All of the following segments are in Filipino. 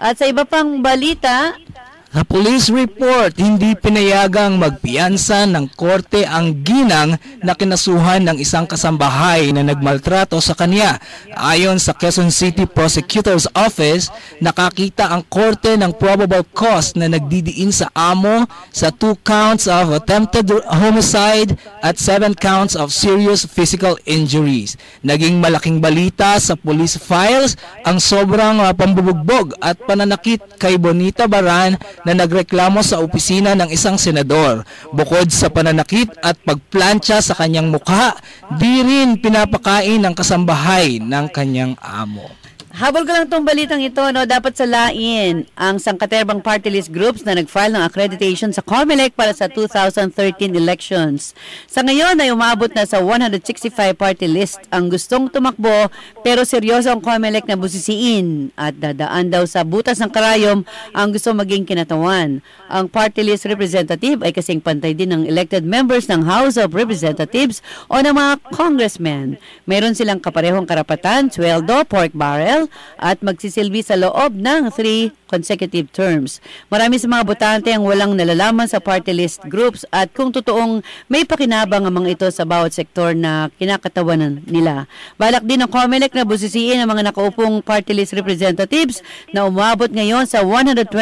At sa iba pang balita, sa police report, hindi pinayagang magpiyansa ng korte ang ginang na kinasuhan ng isang kasambahay na nagmaltrato sa kanya. Ayon sa Quezon City Prosecutor's Office, nakakita ang korte ng probable cause na nagdidiin sa amo sa two counts of attempted homicide at seven counts of serious physical injuries. Naging malaking balita sa police files ang sobrang ah, pambubugbog at pananakit kay Bonita Baran na nagreklamo sa opisina ng isang senador. Bukod sa pananakit at pagplantsa sa kanyang mukha, di rin pinapakain ng kasambahay ng kanyang amo. Habol ko lang tong balitang ito, no, dapat salain ang Sangkaterbang Party List Groups na nag-file ng accreditation sa COMELEC para sa 2013 elections. Sa ngayon ay umabot na sa 165 party list ang gustong tumakbo pero seryoso ang COMELEC na busisiin at dadaan daw sa butas ng karayom ang gusto maging kinatawan. Ang party list representative ay kasing pantay din ng elected members ng House of Representatives o ng mga congressmen. Meron silang kaparehong karapatan, sweldo, pork barrel, Rizal at magsisilbi sa loob ng three consecutive terms. Marami sa mga botante ang walang nalalaman sa party list groups at kung totoong may pakinabang ang mga ito sa bawat sektor na kinakatawanan nila. Balak din ng COMELEC na busisiin ang mga nakaupong party list representatives na umabot ngayon sa 124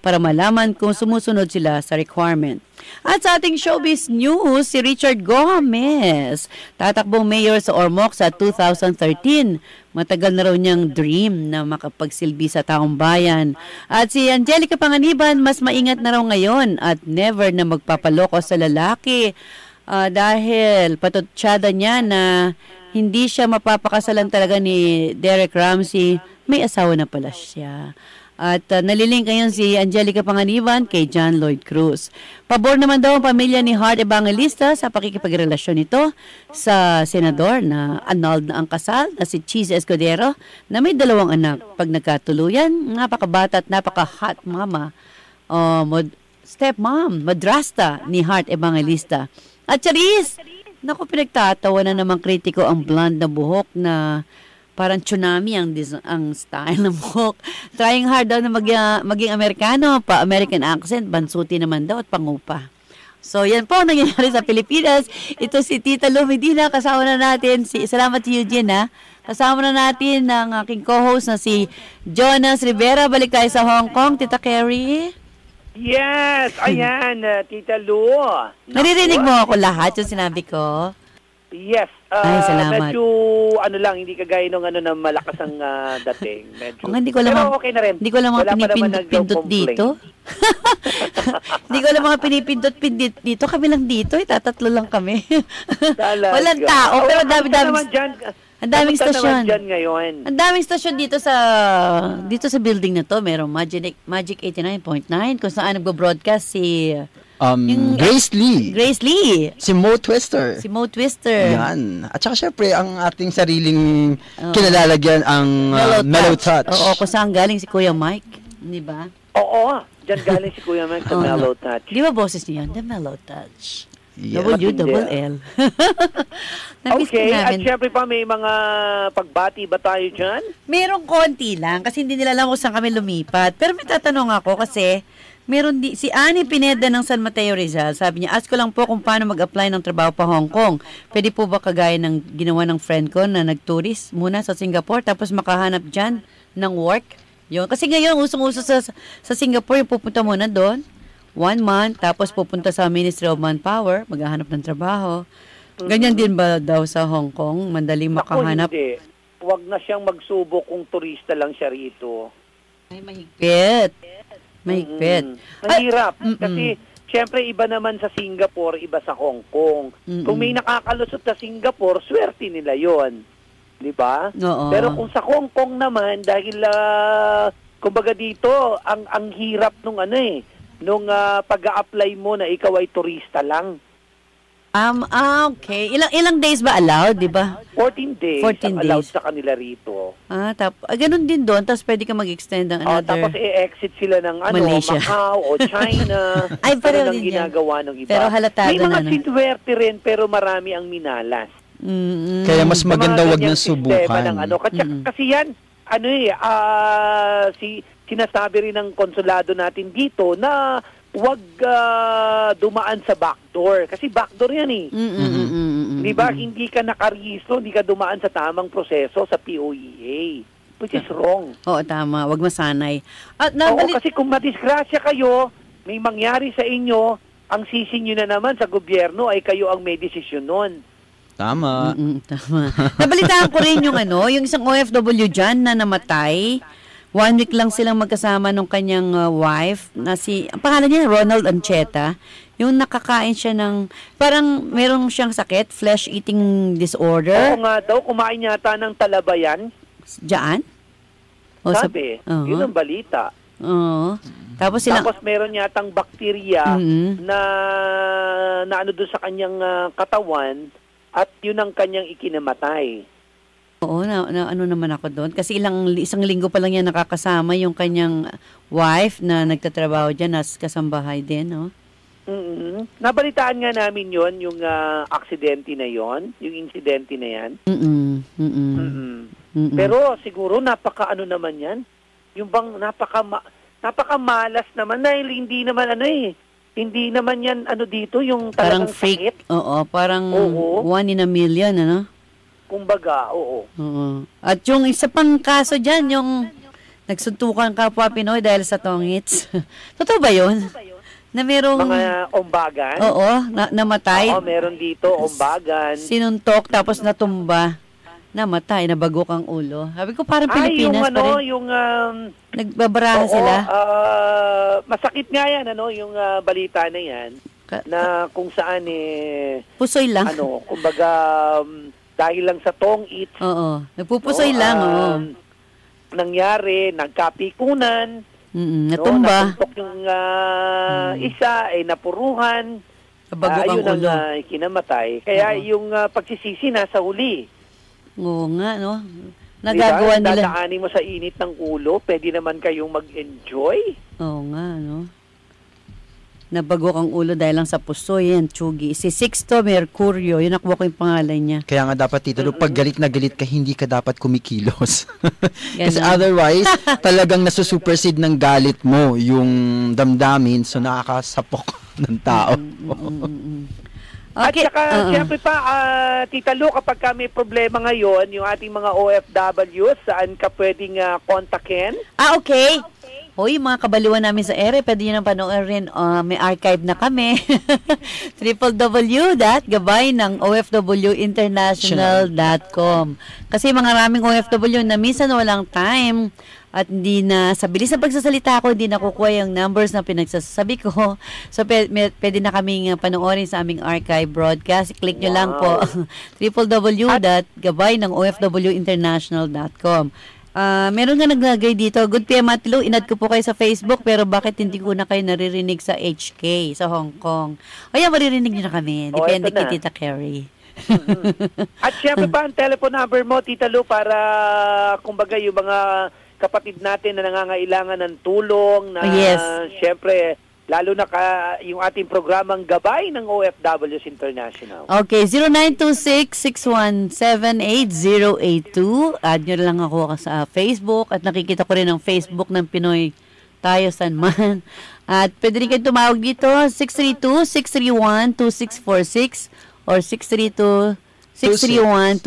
para malaman kung sumusunod sila sa requirement. At sa ating showbiz news, si Richard Gomez, tatakbong mayor sa Ormoc sa 2013. Matagal na raw niyang dream na makapagsilbi sa taong bayan. At si Angelica Panganiban, mas maingat na raw ngayon at never na magpapaloko sa lalaki. Uh, dahil patutsyada niya na hindi siya mapapakasalan talaga ni Derek Ramsey, may asawa na pala siya. At uh, nalilink ngayon si Angelica Panganiban kay John Lloyd Cruz. Pabor naman daw ang pamilya ni Hart Evangelista sa pakikipagrelasyon nito sa senador na annulled na ang kasal na si Cheese Escudero na may dalawang anak. Pag nagkatuluyan, napakabata at napaka-hot mama o mod stepmom, madrasta ni Hart Evangelista. At Charisse, naku pinagtatawa na namang kritiko ang blonde na buhok na Parang tsunami ang, ang style ng Mohawk. Trying hard daw na mag, maging Amerikano, pa American accent, bansuti naman daw at pangupa. So, yan po ang nangyayari sa Pilipinas. Ito si Tita Lumidina, kasama na natin. Si, salamat si Eugene, ha? Kasama na natin ng aking co-host na si Jonas Rivera. Balik tayo sa Hong Kong, Tita Carrie. Yes, ayan, uh, Tita Lu. Naririnig mo ako lahat yung sinabi ko? Yes. Uh, Ay, salamat. Medyo, ano lang, hindi kagaya nung ano na malakas ang uh, dating. Medyo. Oh, hindi ko lang Pero okay na rin. Hindi ko lang mga pinipindot-pindot dito. hindi ko alam mga pinipindot-pindot dito. Kami lang dito, eh, tatatlo lang kami. Walang tao, pero dami-dami. Ang daming stasyon. Naman ngayon. Ang daming stasyon dito sa dito sa building na to. Merong Magic Magic 89.9 kung saan nagbo-broadcast si Um, yung, Grace Lee. Grace Lee. Si Mo Twister. Si Mo Twister. Yan. At saka syempre, ang ating sariling oh. kinalalagyan ang uh, Mellow Touch. Touch. Oo, kung saan galing si Kuya Mike. Di ba? Oo. Diyan galing si Kuya Mike sa oh, Mellow Touch. Di ba boses niya yun? The Mellow Touch. Yeah. W, double L. Ah. okay, at syempre pa may mga pagbati ba tayo dyan? Merong konti lang kasi hindi nila alam kung saan kami lumipat. Pero may tatanong ako kasi Meron di, si Ani Pineda ng San Mateo Rizal, sabi niya, ask ko lang po kung paano mag-apply ng trabaho pa Hong Kong. Pwede po ba kagaya ng ginawa ng friend ko na nag-tourist muna sa Singapore tapos makahanap diyan ng work? Yun. Kasi ngayon, usong-uso sa, sa Singapore, yung pupunta muna doon, one month, tapos pupunta sa Ministry of Manpower, maghahanap ng trabaho. Mm-hmm. Ganyan din ba daw sa Hong Kong? Mandali makahanap? Ako hindi. Huwag na siyang magsubok kung turista lang siya rito. Ay, mahigpit. Mahigpit. Mm-hmm. Ang hirap. mm Kasi, Siyempre, iba naman sa Singapore, iba sa Hong Kong. Mm-mm. Kung may nakakalusot sa Singapore, swerte nila yon, Di ba? Pero kung sa Hong Kong naman, dahil, uh, kumbaga dito, ang, ang hirap nung ano eh, nung uh, pag-a-apply mo na ikaw ay turista lang. Um, ah, okay. Ilang ilang days ba allowed, di ba? 14 days. 14 days. Allowed sa kanila rito. Ah, tap ah, ganun din doon. Tapos pwede ka mag-extend ng ah, another. Ah, tapos i-exit sila ng ano, Malaysia. Macau o China. Ay, pareho din ginagawa ng iba. Pero halata May mga ano. rin, pero marami ang minalas. Mm-hmm. Kaya mas maganda wag nang subukan. Ng ano. Kasi, mm-hmm. kasi yan, ano eh, uh, si, sinasabi rin ng konsulado natin dito na wag uh, dumaan sa backdoor kasi backdoor yan eh. Mm-hmm. Mm-hmm. Mm, mm, mm, 'Di ba? Hindi ka nakarehistro, hindi ka dumaan sa tamang proseso sa POEA. Which is wrong. Oo, tama. Wag masanay. At Oo, kasi kung madisgrasya kayo, may mangyari sa inyo, ang sisi nyo na naman sa gobyerno ay kayo ang may desisyon nun. Tama. Mm-mm, tama. Nabalitaan ko rin yung ano, yung isang OFW dyan na namatay. One week lang silang magkasama nung kanyang uh, wife na si, ang pangalan niya Ronald Ancheta. Yung nakakain siya ng, parang merong siyang sakit, flesh eating disorder. Oo nga daw, kumain yata ng talaba yan. Diyan? O, Sabi, sa, uh-huh. yun ang balita. Oo. Uh-huh. Tapos sila Tapos meron yatang bakterya mm-hmm. na naano doon sa kanyang uh, katawan at yun ang kanyang ikinamatay. Oo, na, na ano naman ako doon. Kasi ilang isang linggo pa lang yan nakakasama yung kanyang wife na nagtatrabaho dyan as kasambahay din, no? Mm-hmm. Nabalitaan nga namin yon yung uh, aksidente na yon, yung insidente na yan. Mm-hmm. Mm-hmm. Mm-hmm. Mm-hmm. Pero siguro napaka ano naman yan. Yung bang napaka ma- napaka malas naman dahil eh, hindi naman ano eh hindi naman yan ano dito yung parang fake. Sakit. Oo, parang Oo. one in a million ano. Kumbaga, oo. Oo. At yung isa pang kaso dyan, yung nagsuntukan kapwa Pinoy dahil sa tongits. Totoo ba yun? Na merong... Mga ombagan? Oo, na, namatay. Oo, meron dito, ombagan. Sinuntok, tapos natumba. Namatay, nabagok ang ulo. Sabi ko parang Ay, Pilipinas yung, ano, pa rin. yung... Um, sila. Uh, masakit nga yan, ano, yung uh, balita na yan. Ka- na kung saan eh... Pusoy lang. Ano, kumbaga... Um, dahil lang sa tong it. Oo. Napupusoy no, lang, um, oo. Nangyari, nagkapikunan. Ah, mm natumba. No, napuntok yung uh, isa, ay eh, napuruhan. Bago uh, ang ulo. uh, ah, kinamatay. Kaya oo. yung uh, pagsisisi sa uli. Oo nga, no? Diba? Nagagawa diba? nila. Dadaanin mo sa init ng ulo, pwede naman kayong mag-enjoy. Oo nga, no? nabago kang ulo dahil lang sa puso, yan, Chugi. Si Sixto Mercurio, yun nakuha ko yung pangalan niya. Kaya nga dapat tito, pag galit na galit ka, hindi ka dapat kumikilos. Kasi otherwise, talagang nasusupersid ng galit mo yung damdamin, so nakakasapok ng tao. Mm, mm, mm, okay. At saka, uh-uh. siyempre pa, uh, Tita Lu, kapag kami problema ngayon, yung ating mga OFW, saan ka pwedeng uh, kontakin? Ah, okay. Hoy, mga kabaliwan namin sa ere, pwede nyo nang panoorin. Uh, may archive na kami. www.gabay Kasi mga maraming OFW na minsan walang time at hindi na sa bilis ng pagsasalita ko hindi nakukuha yung numbers na pinagsasabi ko so pwede na kaming ah, panoorin sa aming archive broadcast click nyo wow. lang po www.gabay ng Uh, meron nga naglagay dito, Good PM at Lou, inad ko po kayo sa Facebook, pero bakit hindi ko na kayo naririnig sa HK, sa Hong Kong? O yan, maririnig niyo na kami. Oh, Depende kay Tita Kerry. mm-hmm. At syempre pa ang telephone number mo, Tita Lou, para kumbaga yung mga kapatid natin na nangangailangan ng tulong, na oh, yes. syempre lalo na ka, yung ating programang gabay ng OFWs International. Okay, 0926-617-8082. Add nyo lang ako sa Facebook at nakikita ko rin ang Facebook ng Pinoy tayo san man. At pwede rin kayo tumawag dito, 632-631-2646 or 632-631-2647.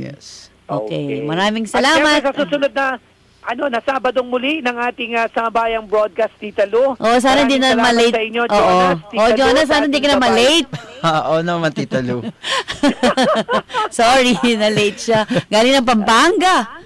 Yes. Okay. okay. Maraming salamat. At sa susunod na ano, na Sabadong muli ng ating uh, sabayang broadcast, Tita Lu. Oo, oh, sana hindi na malate. Sa inyo, Jonas. Oo, oh, Jonas, sana hindi ka na malate. Ah, oo naman, Tita Lu. Sorry, na late siya. Galing ng Pampanga.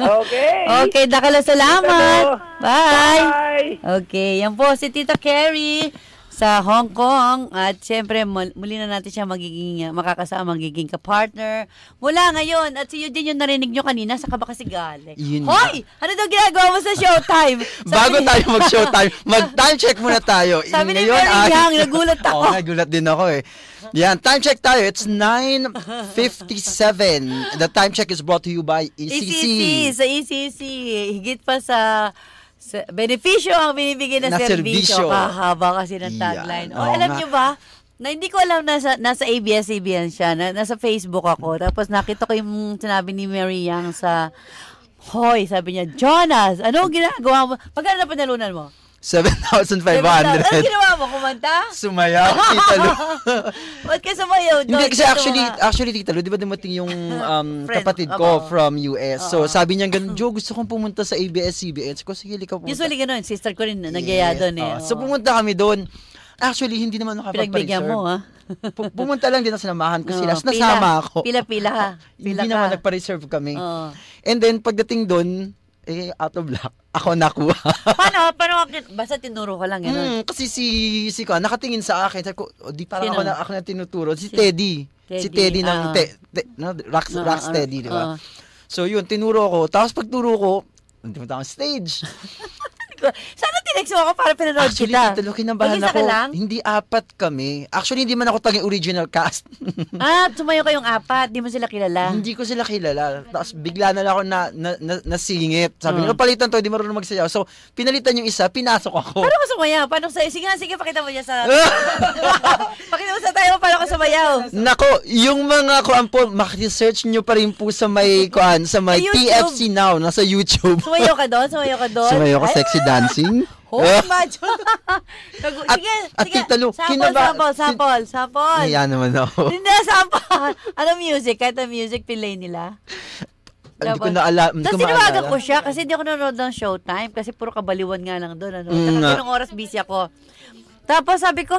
okay. Okay, Dakala, salamat. Bye. Bye. Okay, yan po si Tita Carrie sa Hong Kong at syempre muli na natin siya magiging ah, makakasama magiging ka-partner mula ngayon at si Eugene yung narinig nyo kanina sa kabakasigal. Yun Hoy! Na. Ano daw ginagawa mo sa showtime? Bago ni... tayo mag-showtime, mag-time check muna tayo. Sabi In, ni ngayon, Mary ay... Young, nagulat ako. oh, nagulat din ako eh. Yan, time check tayo. It's 9.57. The time check is brought to you by ECC. ECC, sa ECC. Higit pa sa sa- beneficyo ang binibigay na, na serbisyo. serbisyo. Kahaba kasi ng tagline. Yan. O, Oo alam nga. nyo ba, na hindi ko alam nasa nasa ABS-CBN siya, na, nasa Facebook ako. Tapos nakita ko yung sinabi ni Mary Yang sa Hoy, sabi niya, Jonas, ano ginagawa mo? Pagkano na panalunan mo? 7,500. Ano ginawa mo? Kumanta? Sumayaw, Tita Lu. Ba't ka sumayaw doon? Hindi, kasi actually, actually, Tita Lu, di ba dumating yung um, kapatid ko ako. from US. Uh-oh. So, sabi niya ganun, Joe, gusto kong pumunta sa ABS-CBN. So, sige, ka pumunta. Usually ganun, sister ko rin, nagyaya doon eh. So, pumunta kami doon. Actually, hindi naman nakapag-preserve. Pinagbigyan mo, ha? Ah. Pumunta lang din sa sinamahan ko sila. So, nasama ako. Pila-pila ka. Pila hindi ka. naman nagpa-reserve kami. Oh. And then, pagdating doon, eh, out of luck, ako nakuha. paano? Paano? Basta tinuro ko lang yun. Mm, kasi si, si ko, nakatingin sa akin. Sabi ko, oh, di parang ako na, ako na tinuturo. Si, si Teddy. Teddy. Si Teddy uh, ng ah. te, te, no, Rocks uh, Teddy, di ba? Uh, so yun, tinuro ko. Tapos pagturo ko, hindi mo tawag stage. Sana tinex mo ako para pinanood Actually, kita. Actually, ng bahan ako. Lang? Hindi apat kami. Actually, hindi man ako taging original cast. ah, tumayo kayong apat. Hindi mo sila kilala. Hindi ko sila kilala. Tapos bigla na lang ako na, na, na, nasingit. Sabi hmm. niya, palitan to, hindi marunong magsayaw. So, pinalitan yung isa, pinasok ako. Paano ko sumayaw? Paano sa Sige sige, pakita mo niya sa... pakita mo sa tayo, paano ka sumayaw? Nako, yung mga kuan po, makisearch nyo pa rin po sa may kuan, sa may TFC Now, nasa YouTube. sumayaw ka doon? Sumayaw ka doon? Sumayaw ka sexy dancing? Oh, imagine. at, sige, at sige. Tita ano, Lu, sample, kinaba, sample, sample, si, sample. Niya naman ako. Hindi, sample. Ah, ano music? Kahit ang music, pinlay nila. Hindi ko na alam. Tapos tinawagan ko siya kasi hindi ako nanonood ng showtime kasi puro kabaliwan nga lang doon. Ano? Mm, Saka ganong oras busy ako. Tapos sabi ko,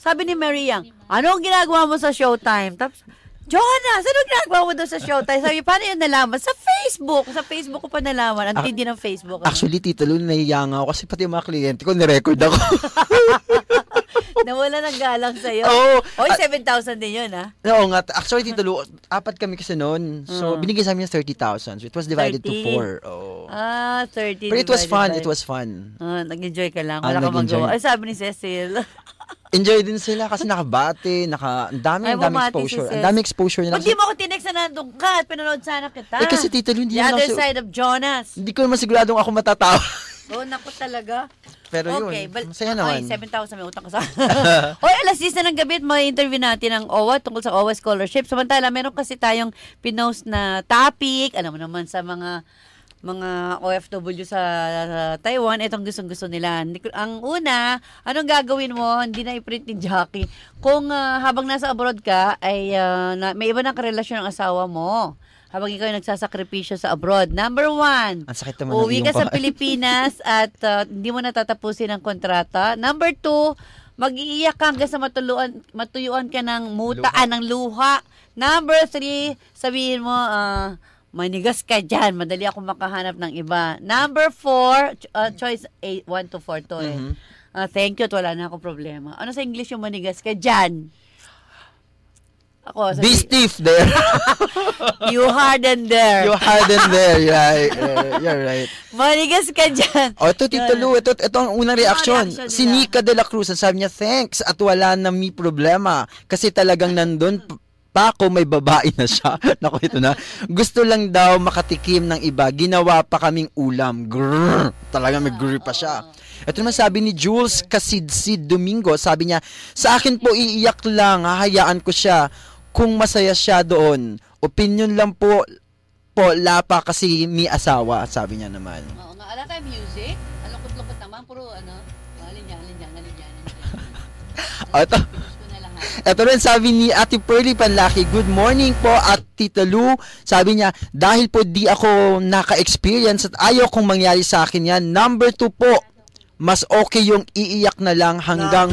sabi ni Mary Yang, anong ginagawa mo sa showtime? Tapos Johanna, saan ang ginagawa mo doon sa Showtime? Sabi, paano yun nalaman? Sa Facebook. Sa Facebook ko pa nalaman. Ang ah, tindi ng Facebook. Ano? Actually, Tito Lul, nahiya ako kasi pati yung mga kliyente ko, nirecord ako. Nawala ng galang sa'yo. Oo. Oh, Oy, 7,000 ah, din yun, ha? Ah. Oo nga. Actually, Tito Lul, apat kami kasi noon. So, Mm. binigay sa amin yung 30,000. So, it was divided to 30. 4. Oh. Ah, 30. But it was fun. by- It was fun. Ah, nag-enjoy ka lang. Ah, Wala ka nag-enjoy. magawa. Ay, sabi ni Cecil. Enjoy din sila kasi nakabate, naka, ang dami, Ay, ang dami exposure. sis. Ang dami exposure nila. Pag di mo ako tinext na nandun ka at pinanood sana kita. Eh kasi tita Lou, hindi The other side of Jonas. Hindi ko naman siguradong ako matatawa. Oh, naku talaga. Pero okay, yun, masaya naman. Ay, 7,000 may utang ko sa Hoy, alas 10 na ng gabi at may interview natin ang OWA tungkol sa OWA Scholarship. Samantala, meron kasi tayong pinost na topic, alam mo naman sa mga mga OFW sa uh, Taiwan, itong gustong-gusto nila. Ang una, anong gagawin mo? Hindi na i-print ni Jackie. Kung uh, habang nasa abroad ka, ay uh, na, may iba na karelasyon ang asawa mo habang ikaw ay nagsasakripisyo sa abroad. Number one, ang sakit naman uwi ka pa. sa Pilipinas at uh, hindi mo natatapusin ang kontrata. Number two, mag-iiyak ka hanggang sa matuluan, matuyuan ka ng mutaan luha. ng luha. Number three, sabihin mo, uh, Manigas ka dyan. Madali ako makahanap ng iba. Number four, uh, mm. choice 8, 1 to 4 to eh. Mm-hmm. Uh, thank you at wala na akong problema. Ano sa English yung manigas ka dyan? Ako, sabi, Be stiff there. you harden there. You harden there. Yeah, uh, you're right. Manigas ka dyan. O, oh, ito, Tito Lu, ito, ito ang unang reaksyon. reaksyon si Nika De La Cruz, sabi niya, thanks at wala na mi problema. Kasi talagang nandun pa kung may babae na siya. Naku, ito na. Gusto lang daw makatikim ng iba. Ginawa pa kaming ulam. Grrr. Talaga may grrr pa siya. Ito naman sabi ni Jules Kasidsid Domingo. Sabi niya, sa akin po iiyak lang. Hahayaan ko siya kung masaya siya doon. Opinion lang po po lapa kasi may asawa sabi niya naman. Oo nga, ala tayo music. Alokot-lokot naman puro ano, alin yan, alin yan, alin Alin yan. Ito, ito rin sabi ni Ate Pearly Panlaki, good morning po at Tita Lou. Sabi niya, dahil po di ako naka-experience at ayaw kong mangyari sa akin yan. Number two po, mas okay yung iiyak na lang hanggang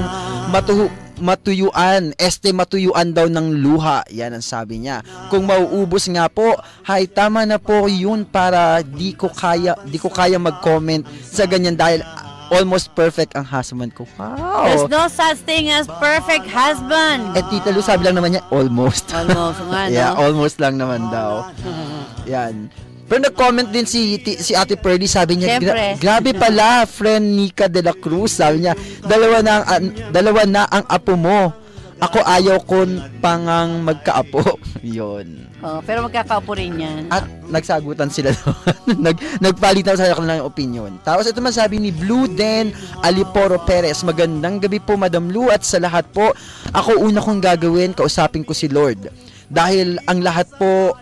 matuhu matuyuan, este matuyuan daw ng luha. Yan ang sabi niya. Kung mauubos nga po, hay tama na po yun para di ko kaya, di ko kaya mag-comment sa ganyan dahil almost perfect ang husband ko. Wow! There's no such thing as perfect husband. Eh, Tita Lu, sabi lang naman niya, almost. Almost nga, no? yeah, almost lang naman daw. Yan. Pero nag-comment din si si Ate Pearly, sabi niya, Gra- grabe pala, friend Nika de la Cruz, sabi niya, dalawa na ang, dalawa na ang apo mo ako ayaw ko pangang magkaapo. Yun. Oh, pero magkakaapo rin yan. At nagsagutan sila doon. Nag, na sa kanila ng opinion. Tapos ito masabi ni Blue Den Aliporo Perez. Magandang gabi po Madam Lu at sa lahat po. Ako una kong gagawin, kausapin ko si Lord. Dahil ang lahat po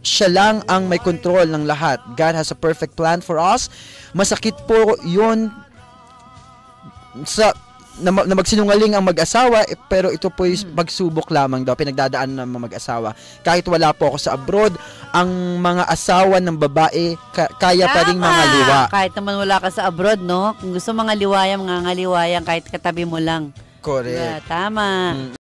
siya lang ang may control ng lahat. God has a perfect plan for us. Masakit po yon sa na, na magsinungaling ang mag-asawa eh, pero ito po yung mm. pagsubok lamang daw pinagdadaan ng mag-asawa kahit wala po ako sa abroad ang mga asawa ng babae ka- kaya pa rin mga liwa kahit naman wala ka sa abroad no kung gusto mga liwayang mga ngaliwayang kahit katabi mo lang Correct. Yeah, diba? tama. Mm.